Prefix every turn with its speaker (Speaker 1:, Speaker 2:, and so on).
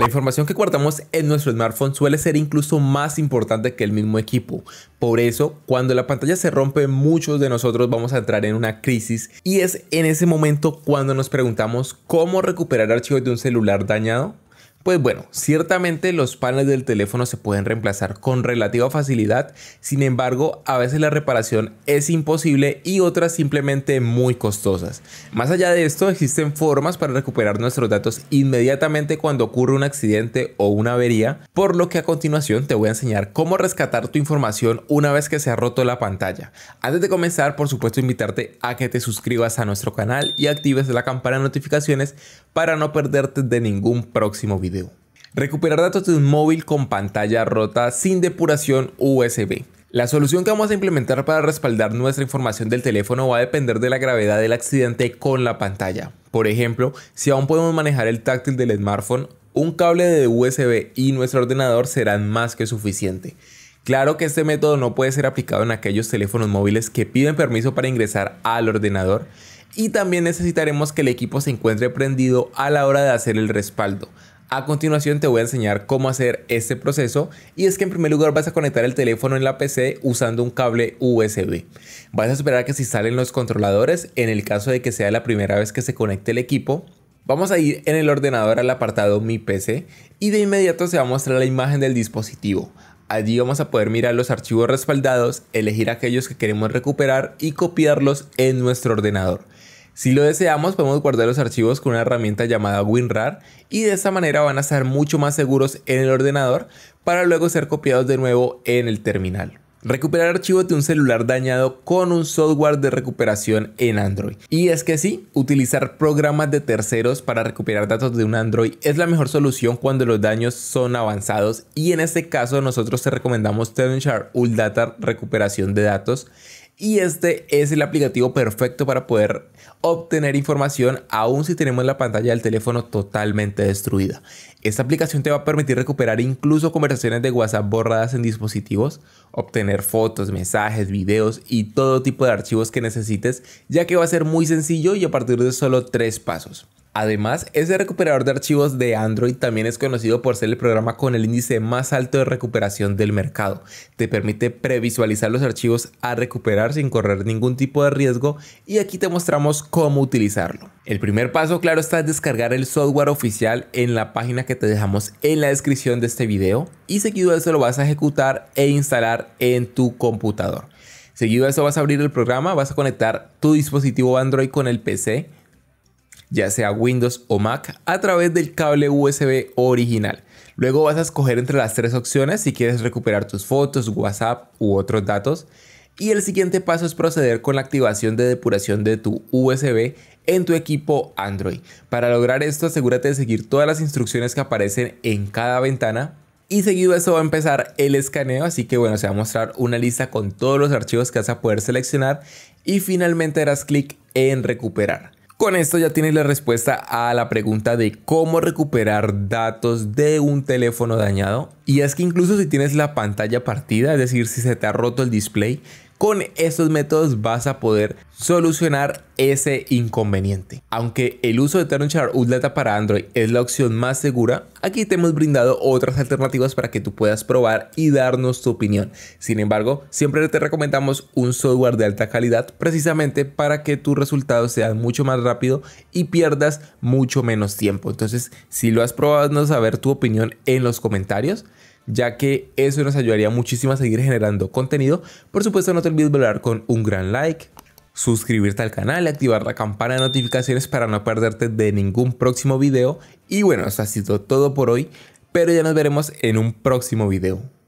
Speaker 1: La información que guardamos en nuestro smartphone suele ser incluso más importante que el mismo equipo. Por eso, cuando la pantalla se rompe, muchos de nosotros vamos a entrar en una crisis y es en ese momento cuando nos preguntamos cómo recuperar archivos de un celular dañado. Pues bueno, ciertamente los paneles del teléfono se pueden reemplazar con relativa facilidad, sin embargo, a veces la reparación es imposible y otras simplemente muy costosas. Más allá de esto, existen formas para recuperar nuestros datos inmediatamente cuando ocurre un accidente o una avería, por lo que a continuación te voy a enseñar cómo rescatar tu información una vez que se ha roto la pantalla. Antes de comenzar, por supuesto, invitarte a que te suscribas a nuestro canal y actives la campana de notificaciones para no perderte de ningún próximo video. Recuperar datos de un móvil con pantalla rota sin depuración USB. La solución que vamos a implementar para respaldar nuestra información del teléfono va a depender de la gravedad del accidente con la pantalla. Por ejemplo, si aún podemos manejar el táctil del smartphone, un cable de USB y nuestro ordenador serán más que suficiente. Claro que este método no puede ser aplicado en aquellos teléfonos móviles que piden permiso para ingresar al ordenador y también necesitaremos que el equipo se encuentre prendido a la hora de hacer el respaldo. A continuación te voy a enseñar cómo hacer este proceso y es que en primer lugar vas a conectar el teléfono en la PC usando un cable USB. Vas a esperar a que se instalen los controladores en el caso de que sea la primera vez que se conecte el equipo. Vamos a ir en el ordenador al apartado Mi PC y de inmediato se va a mostrar la imagen del dispositivo. Allí vamos a poder mirar los archivos respaldados, elegir aquellos que queremos recuperar y copiarlos en nuestro ordenador. Si lo deseamos, podemos guardar los archivos con una herramienta llamada WinRAR y de esta manera van a estar mucho más seguros en el ordenador para luego ser copiados de nuevo en el terminal. Recuperar archivos de un celular dañado con un software de recuperación en Android. Y es que sí, utilizar programas de terceros para recuperar datos de un Android es la mejor solución cuando los daños son avanzados y en este caso nosotros te recomendamos TenShare Data Recuperación de Datos y este es el aplicativo perfecto para poder obtener información aun si tenemos la pantalla del teléfono totalmente destruida. Esta aplicación te va a permitir recuperar incluso conversaciones de WhatsApp borradas en dispositivos, obtener fotos, mensajes, videos y todo tipo de archivos que necesites, ya que va a ser muy sencillo y a partir de solo tres pasos. Además, ese recuperador de archivos de Android también es conocido por ser el programa con el índice más alto de recuperación del mercado. Te permite previsualizar los archivos a recuperar sin correr ningún tipo de riesgo y aquí te mostramos cómo utilizarlo. El primer paso claro está descargar el software oficial en la página que te dejamos en la descripción de este video y seguido de eso lo vas a ejecutar e instalar en tu computador. Seguido de eso vas a abrir el programa, vas a conectar tu dispositivo Android con el PC ya sea Windows o Mac, a través del cable USB original. Luego vas a escoger entre las tres opciones si quieres recuperar tus fotos, WhatsApp u otros datos. Y el siguiente paso es proceder con la activación de depuración de tu USB en tu equipo Android. Para lograr esto, asegúrate de seguir todas las instrucciones que aparecen en cada ventana. Y seguido eso va a empezar el escaneo, así que bueno, se va a mostrar una lista con todos los archivos que vas a poder seleccionar y finalmente harás clic en recuperar. Con esto ya tienes la respuesta a la pregunta de cómo recuperar datos de un teléfono dañado. Y es que incluso si tienes la pantalla partida, es decir, si se te ha roto el display, con estos métodos vas a poder solucionar ese inconveniente. Aunque el uso de Turnchar Udlata para Android es la opción más segura, aquí te hemos brindado otras alternativas para que tú puedas probar y darnos tu opinión. Sin embargo, siempre te recomendamos un software de alta calidad precisamente para que tus resultados sean mucho más rápido y pierdas mucho menos tiempo. Entonces, si lo has probado, nos a tu opinión en los comentarios ya que eso nos ayudaría muchísimo a seguir generando contenido. Por supuesto, no te olvides valorar con un gran like, suscribirte al canal y activar la campana de notificaciones para no perderte de ningún próximo video. Y bueno, eso ha sido todo por hoy, pero ya nos veremos en un próximo video.